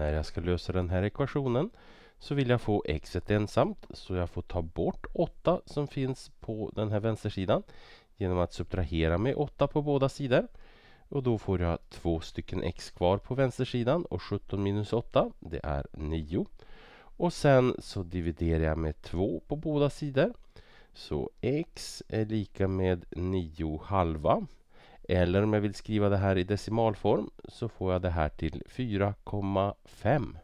När jag ska lösa den här ekvationen så vill jag få x ensamt så jag får ta bort 8 som finns på den här vänstersidan genom att subtrahera med 8 på båda sidor. Och då får jag två stycken x kvar på vänstersidan och 17 minus 8 det är 9. Och sen så dividerar jag med 2 på båda sidor. Så x är lika med 9 halva eller om jag vill skriva det här i decimalform så får jag det här till 4,5.